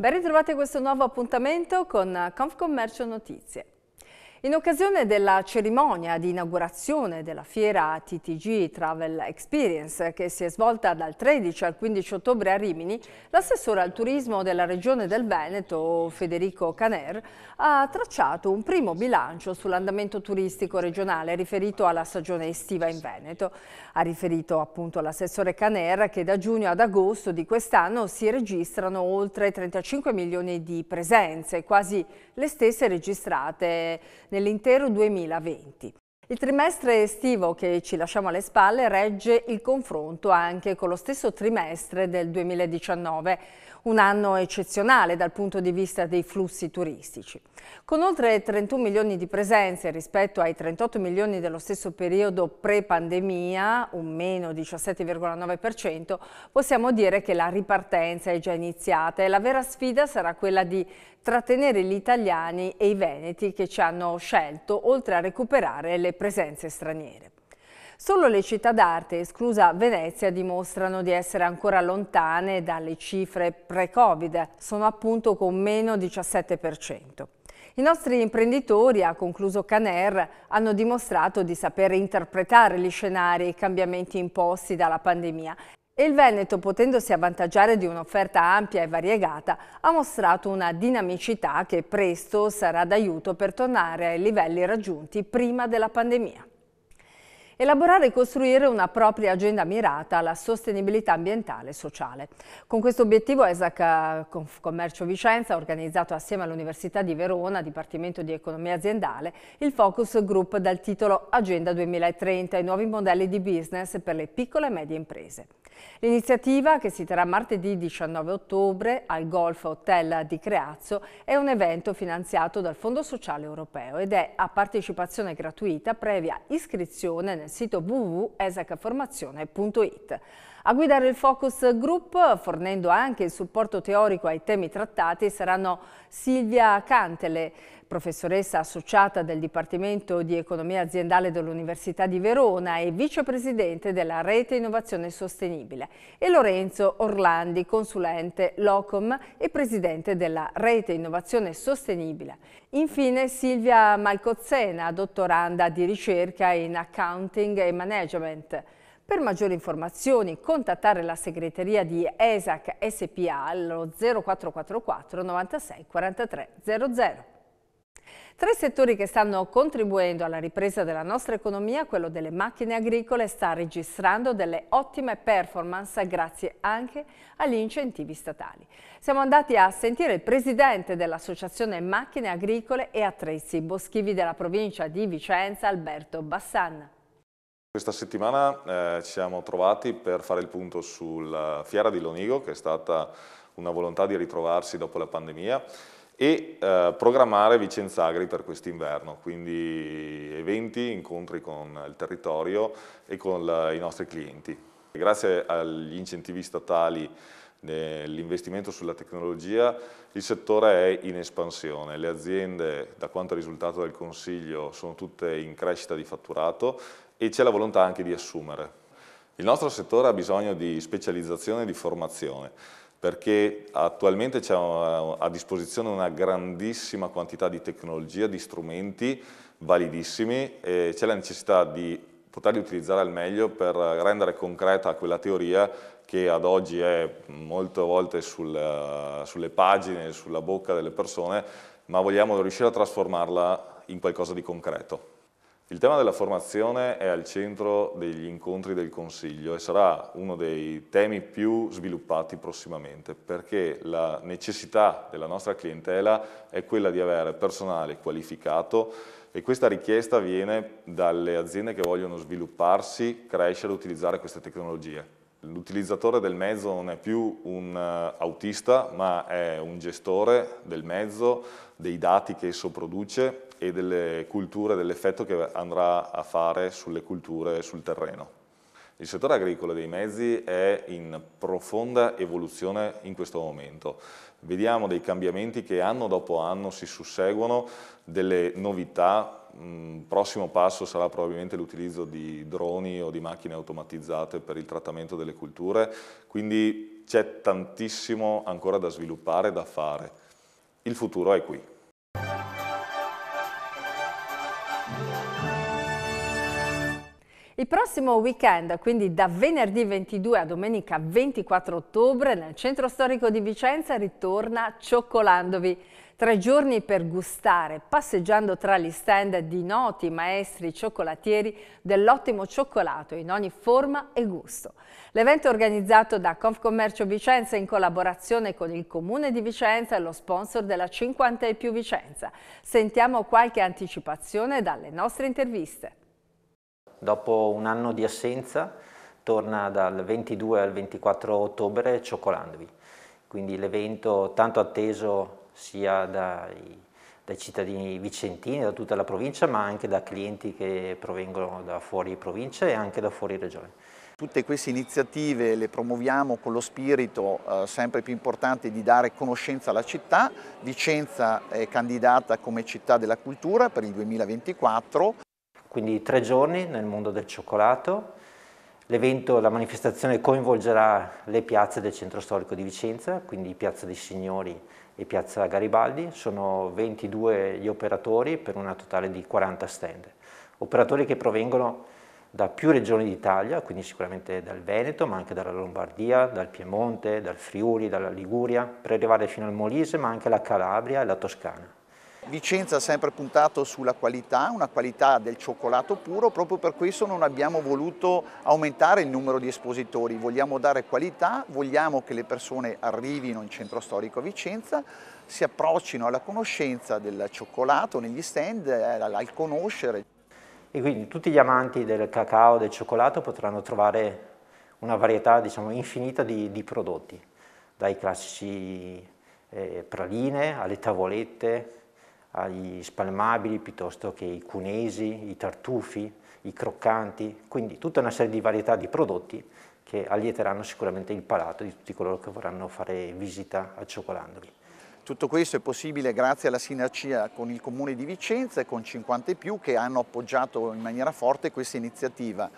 Ben ritrovati a questo nuovo appuntamento con Confcommercio Notizie. In occasione della cerimonia di inaugurazione della fiera TTG Travel Experience che si è svolta dal 13 al 15 ottobre a Rimini, l'assessore al turismo della regione del Veneto Federico Caner ha tracciato un primo bilancio sull'andamento turistico regionale riferito alla stagione estiva in Veneto. Ha riferito appunto l'assessore Caner che da giugno ad agosto di quest'anno si registrano oltre 35 milioni di presenze, quasi le stesse registrate nell'intero 2020. Il trimestre estivo che ci lasciamo alle spalle regge il confronto anche con lo stesso trimestre del 2019, un anno eccezionale dal punto di vista dei flussi turistici. Con oltre 31 milioni di presenze rispetto ai 38 milioni dello stesso periodo pre-pandemia, un meno 17,9%, possiamo dire che la ripartenza è già iniziata e la vera sfida sarà quella di trattenere gli italiani e i veneti che ci hanno scelto, oltre a recuperare le presenze straniere. Solo le città d'arte, esclusa Venezia, dimostrano di essere ancora lontane dalle cifre pre-Covid, sono appunto con meno 17%. I nostri imprenditori, ha concluso Caner, hanno dimostrato di sapere interpretare gli scenari e i cambiamenti imposti dalla pandemia e il Veneto, potendosi avvantaggiare di un'offerta ampia e variegata, ha mostrato una dinamicità che presto sarà d'aiuto per tornare ai livelli raggiunti prima della pandemia elaborare e costruire una propria agenda mirata alla sostenibilità ambientale e sociale. Con questo obiettivo ESAC eh, Commercio Vicenza ha organizzato assieme all'Università di Verona, Dipartimento di Economia Aziendale, il focus group dal titolo Agenda 2030 e nuovi modelli di business per le piccole e medie imprese. L'iniziativa, che si terrà martedì 19 ottobre al Golf Hotel di Creazzo, è un evento finanziato dal Fondo Sociale Europeo ed è a partecipazione gratuita previa iscrizione nel sito www.esacformazione.it. A guidare il Focus Group, fornendo anche il supporto teorico ai temi trattati, saranno Silvia Cantele, professoressa associata del Dipartimento di Economia Aziendale dell'Università di Verona e vicepresidente della Rete Innovazione Sostenibile, e Lorenzo Orlandi, consulente Locom e presidente della Rete Innovazione Sostenibile. Infine Silvia Malcozzena, dottoranda di ricerca in Accounting e Management. Per maggiori informazioni contattare la segreteria di ESAC SPA allo 0444 96 43 00. i settori che stanno contribuendo alla ripresa della nostra economia, quello delle macchine agricole, sta registrando delle ottime performance grazie anche agli incentivi statali. Siamo andati a sentire il presidente dell'Associazione Macchine Agricole e Attrezzi Boschivi della provincia di Vicenza, Alberto Bassanna. Questa settimana eh, ci siamo trovati per fare il punto sulla fiera di Lonigo, che è stata una volontà di ritrovarsi dopo la pandemia, e eh, programmare Vicenza Agri per quest'inverno, quindi eventi, incontri con il territorio e con la, i nostri clienti. Grazie agli incentivi statali nell'investimento eh, sulla tecnologia il settore è in espansione, le aziende da quanto è risultato del Consiglio sono tutte in crescita di fatturato e c'è la volontà anche di assumere. Il nostro settore ha bisogno di specializzazione e di formazione perché attualmente c'è eh, a disposizione una grandissima quantità di tecnologia, di strumenti validissimi e c'è la necessità di poterli utilizzare al meglio per rendere concreta quella teoria che ad oggi è molte volte sul, eh, sulle pagine, sulla bocca delle persone, ma vogliamo riuscire a trasformarla in qualcosa di concreto. Il tema della formazione è al centro degli incontri del Consiglio e sarà uno dei temi più sviluppati prossimamente perché la necessità della nostra clientela è quella di avere personale qualificato e questa richiesta viene dalle aziende che vogliono svilupparsi, crescere e utilizzare queste tecnologie. L'utilizzatore del mezzo non è più un eh, autista, ma è un gestore del mezzo, dei dati che esso produce e delle culture, dell'effetto che andrà a fare sulle culture e sul terreno. Il settore agricolo dei mezzi è in profonda evoluzione in questo momento. Vediamo dei cambiamenti che anno dopo anno si susseguono, delle novità. Il mm, prossimo passo sarà probabilmente l'utilizzo di droni o di macchine automatizzate per il trattamento delle culture, quindi c'è tantissimo ancora da sviluppare e da fare. Il futuro è qui. Il prossimo weekend, quindi da venerdì 22 a domenica 24 ottobre, nel centro storico di Vicenza ritorna Cioccolandovi. Tre giorni per gustare, passeggiando tra gli stand di noti maestri cioccolatieri dell'ottimo cioccolato in ogni forma e gusto. L'evento è organizzato da Confcommercio Vicenza in collaborazione con il Comune di Vicenza e lo sponsor della 50 e più Vicenza. Sentiamo qualche anticipazione dalle nostre interviste. Dopo un anno di assenza torna dal 22 al 24 ottobre Cioccolandovi, quindi l'evento tanto atteso sia dai, dai cittadini vicentini, da tutta la provincia, ma anche da clienti che provengono da fuori provincia e anche da fuori regione. Tutte queste iniziative le promuoviamo con lo spirito eh, sempre più importante di dare conoscenza alla città. Vicenza è candidata come città della cultura per il 2024 quindi tre giorni nel mondo del cioccolato. L'evento, la manifestazione coinvolgerà le piazze del centro storico di Vicenza, quindi Piazza dei Signori e Piazza Garibaldi, sono 22 gli operatori per una totale di 40 stand. Operatori che provengono da più regioni d'Italia, quindi sicuramente dal Veneto, ma anche dalla Lombardia, dal Piemonte, dal Friuli, dalla Liguria, per arrivare fino al Molise, ma anche alla Calabria e la Toscana. Vicenza ha sempre puntato sulla qualità, una qualità del cioccolato puro, proprio per questo non abbiamo voluto aumentare il numero di espositori, vogliamo dare qualità, vogliamo che le persone arrivino in centro storico a Vicenza, si approccino alla conoscenza del cioccolato negli stand, eh, al conoscere. E quindi tutti gli amanti del cacao, del cioccolato potranno trovare una varietà diciamo, infinita di, di prodotti, dai classici eh, praline alle tavolette, agli spalmabili piuttosto che i cunesi, i tartufi, i croccanti, quindi tutta una serie di varietà di prodotti che allieteranno sicuramente il palato di tutti coloro che vorranno fare visita a Cioccolandoli. Tutto questo è possibile grazie alla sinergia con il Comune di Vicenza e con 50 e più che hanno appoggiato in maniera forte questa iniziativa.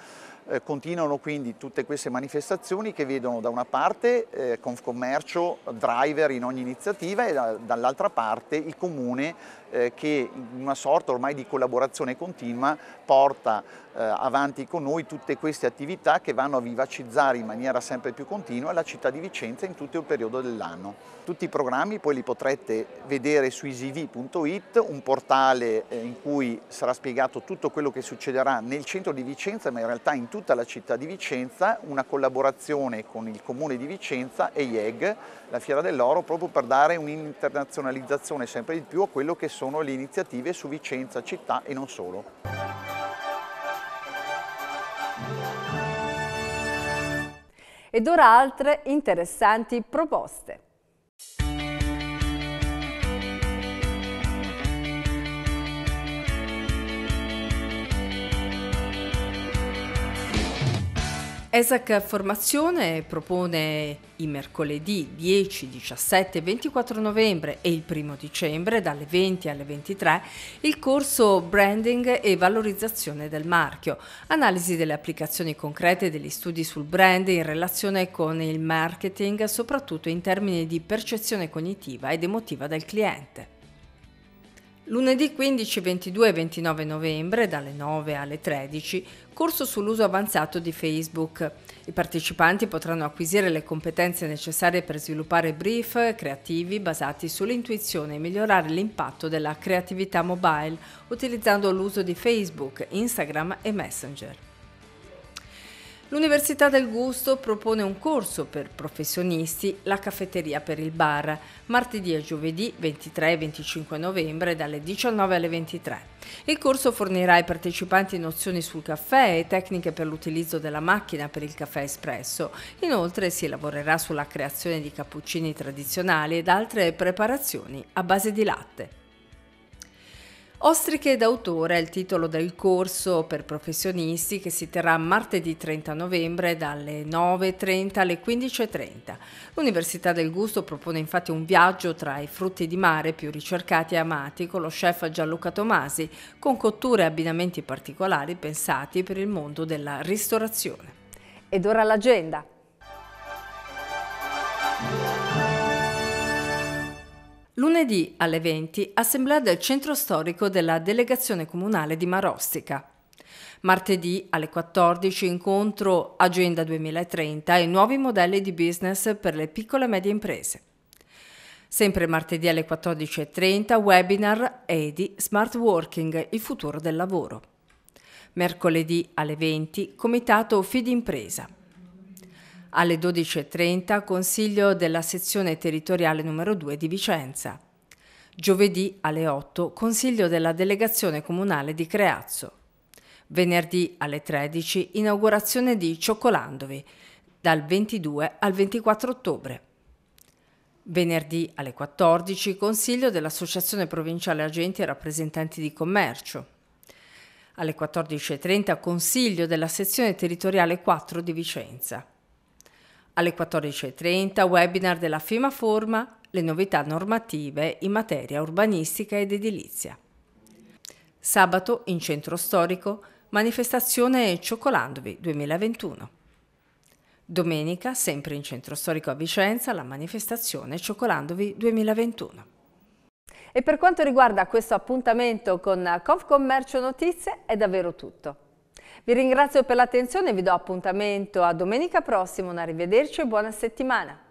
Eh, continuano quindi tutte queste manifestazioni che vedono da una parte eh, Confcommercio driver in ogni iniziativa e da, dall'altra parte il Comune eh, che in una sorta ormai di collaborazione continua porta eh, avanti con noi tutte queste attività che vanno a vivacizzare in maniera sempre più continua la città di Vicenza in tutto il periodo dell'anno. Tutti i programmi poi li potrete vedere su easyv.it, un portale eh, in cui sarà spiegato tutto quello che succederà nel centro di Vicenza ma in realtà in tutta la città di Vicenza una collaborazione con il Comune di Vicenza e IEG, la Fiera dell'Oro, proprio per dare un'internazionalizzazione sempre di più a quello che sono le iniziative su Vicenza città e non solo. Ed ora altre interessanti proposte. ESAC Formazione propone i mercoledì 10, 17, 24 novembre e il 1 dicembre dalle 20 alle 23 il corso Branding e valorizzazione del marchio, analisi delle applicazioni concrete degli studi sul brand in relazione con il marketing, soprattutto in termini di percezione cognitiva ed emotiva del cliente. Lunedì 15, 22 e 29 novembre, dalle 9 alle 13, corso sull'uso avanzato di Facebook. I partecipanti potranno acquisire le competenze necessarie per sviluppare brief creativi basati sull'intuizione e migliorare l'impatto della creatività mobile utilizzando l'uso di Facebook, Instagram e Messenger. L'Università del Gusto propone un corso per professionisti, la caffetteria per il bar, martedì e giovedì 23 e 25 novembre dalle 19 alle 23. Il corso fornirà ai partecipanti nozioni sul caffè e tecniche per l'utilizzo della macchina per il caffè espresso. Inoltre si lavorerà sulla creazione di cappuccini tradizionali ed altre preparazioni a base di latte. Ostriche d'autore è il titolo del corso per professionisti che si terrà martedì 30 novembre dalle 9.30 alle 15.30. L'Università del Gusto propone infatti un viaggio tra i frutti di mare più ricercati e amati con lo chef Gianluca Tomasi, con cotture e abbinamenti particolari pensati per il mondo della ristorazione. Ed ora l'agenda. Lunedì alle 20 assemblea del centro storico della delegazione comunale di Marostica. Martedì alle 14 incontro Agenda 2030 e nuovi modelli di business per le piccole e medie imprese. Sempre martedì alle 14.30 webinar EDI Smart Working, il futuro del lavoro. Mercoledì alle 20 Comitato Fidimpresa. Alle 12.30 Consiglio della sezione territoriale numero 2 di Vicenza. Giovedì alle 8 Consiglio della Delegazione Comunale di Creazzo. Venerdì alle 13 inaugurazione di Cioccolandovi dal 22 al 24 ottobre. Venerdì alle 14 Consiglio dell'Associazione Provinciale Agenti e Rappresentanti di Commercio. Alle 14.30 Consiglio della Sezione Territoriale 4 di Vicenza. Alle 14.30 webinar della FIMA Forma le novità normative in materia urbanistica ed edilizia. Sabato in centro storico manifestazione Ciocolandovi 2021. Domenica, sempre in centro storico a Vicenza, la manifestazione Ciocolandovi 2021. E per quanto riguarda questo appuntamento con Confcommercio Notizie è davvero tutto. Vi ringrazio per l'attenzione e vi do appuntamento a domenica prossima. Un arrivederci e buona settimana.